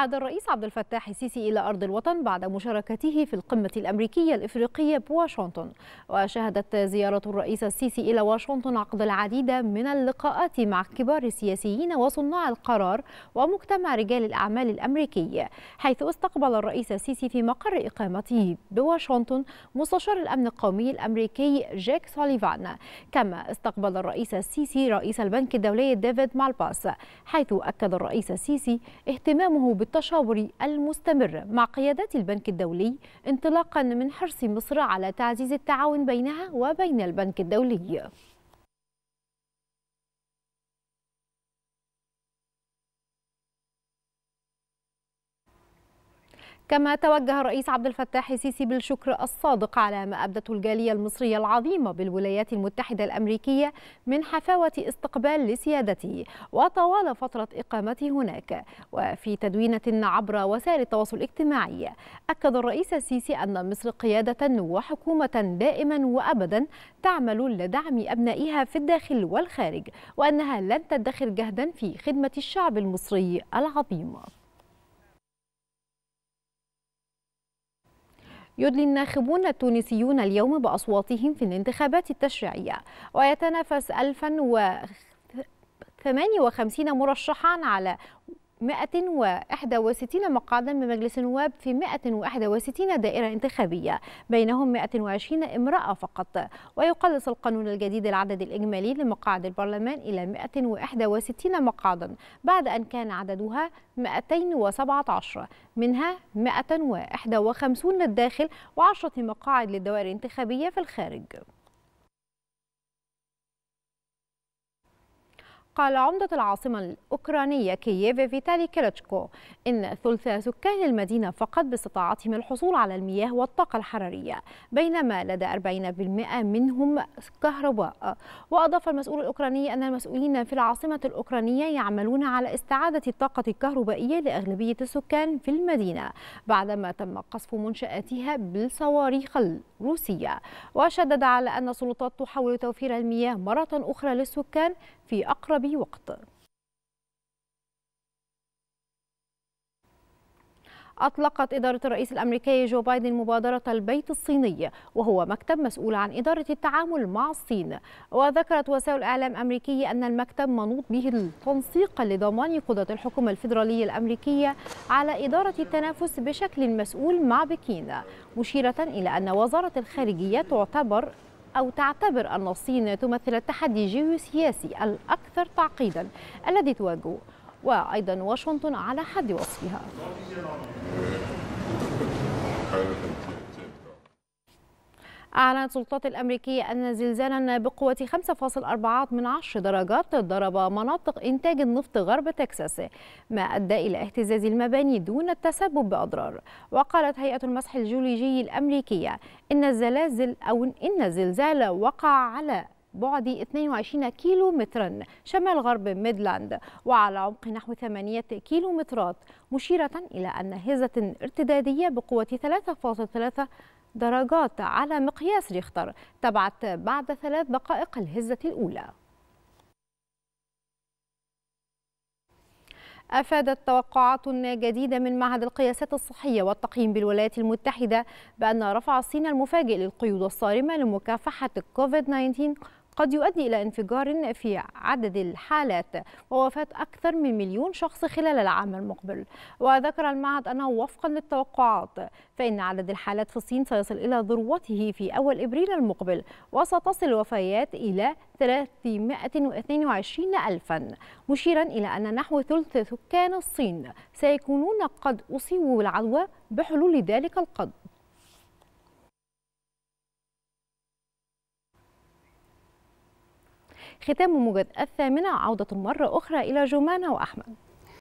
عاد الرئيس عبد الفتاح السيسي إلى أرض الوطن بعد مشاركته في القمة الأمريكية الإفريقية بواشنطن وشهدت زيارة الرئيس السيسي إلى واشنطن عقد العديد من اللقاءات مع كبار السياسيين وصناع القرار ومجتمع رجال الأعمال الأمريكي حيث استقبل الرئيس السيسي في مقر إقامته بواشنطن مستشار الأمن القومي الأمريكي جيك سوليفان كما استقبل الرئيس السيسي رئيس البنك الدولي ديفيد مالباس حيث أكد الرئيس السيسي اهتمامه التشاور المستمر مع قيادات البنك الدولي انطلاقا من حرص مصر على تعزيز التعاون بينها وبين البنك الدولي كما توجه الرئيس عبد الفتاح السيسي بالشكر الصادق على ما أبدته الجالية المصرية العظيمة بالولايات المتحدة الأمريكية من حفاوة استقبال لسيادته وطوال فترة إقامته هناك وفي تدوينة عبر وسائل التواصل الاجتماعي أكد الرئيس السيسي أن مصر قيادة وحكومة دائما وأبدا تعمل لدعم أبنائها في الداخل والخارج وأنها لن تدخر جهدا في خدمة الشعب المصري العظيم يدلي الناخبون التونسيون اليوم بأصواتهم في الانتخابات التشريعية ويتنافس 1000 و 58 مرشحا على 161 مقعدا بمجلس النواب في 161 دائرة انتخابية بينهم 120 امرأة فقط ويقلص القانون الجديد العدد الإجمالي لمقاعد البرلمان إلى 161 مقعدا بعد أن كان عددها 217 منها 151 للداخل و10 مقاعد للدوائر الانتخابية في الخارج قال عمدة العاصمة الأوكرانية كييف فيتالي كيرتشكو إن ثلث سكان المدينة فقط باستطاعتهم الحصول على المياه والطاقة الحرارية بينما لدى 40% منهم كهرباء وأضاف المسؤول الأوكراني أن المسؤولين في العاصمة الأوكرانية يعملون على استعادة الطاقة الكهربائية لأغلبية السكان في المدينة بعدما تم قصف منشآتها بالصواريخ الروسية وشدد على أن السلطات تحاول توفير المياه مرة أخرى للسكان في أقرب بوقت وقت أطلقت إدارة الرئيس الأمريكي جو بايدن مبادرة البيت الصيني وهو مكتب مسؤول عن إدارة التعامل مع الصين وذكرت وسائل إعلام أمريكية أن المكتب منوط به التنسيق لضمان قدرة الحكومة الفيدرالية الأمريكية على إدارة التنافس بشكل مسؤول مع بكين مشيرة إلى أن وزارة الخارجية تعتبر أو تعتبر أن الصين تمثل التحدي الجيوسياسي الأكثر تعقيدا الذي تواجهه وأيضا واشنطن على حد وصفها أعلنت السلطات الأمريكية أن زلزالا بقوة 5.4 من عشر درجات ضرب مناطق إنتاج النفط غرب تكساس ما أدى إلى اهتزاز المباني دون التسبب بأضرار وقالت هيئة المسح الجيولوجي الأمريكية إن الزلازل أو إن الزلزال وقع على بعد 22 كيلو مترا شمال غرب ميدلاند وعلى عمق نحو 8 كيلو مترات مشيرة إلى أن هزة ارتدادية بقوة 3.3 درجات على مقياس ريختر تبعت بعد ثلاث دقائق الهزة الأولى أفادت توقعات جديدة من معهد القياسات الصحية والتقييم بالولايات المتحدة بأن رفع الصين المفاجئ للقيود الصارمة لمكافحة كوفيد 19 قد يؤدي إلى انفجار في عدد الحالات ووفاة أكثر من مليون شخص خلال العام المقبل وذكر المعهد أنه وفقا للتوقعات فإن عدد الحالات في الصين سيصل إلى ذروته في أول إبريل المقبل وستصل الوفيات إلى 322 ألفا مشيرا إلى أن نحو ثلث سكان الصين سيكونون قد أصيبوا بالعدوى بحلول ذلك القدر ختام موجز الثامنة عودة مرة أخرى إلى جمانة وأحمد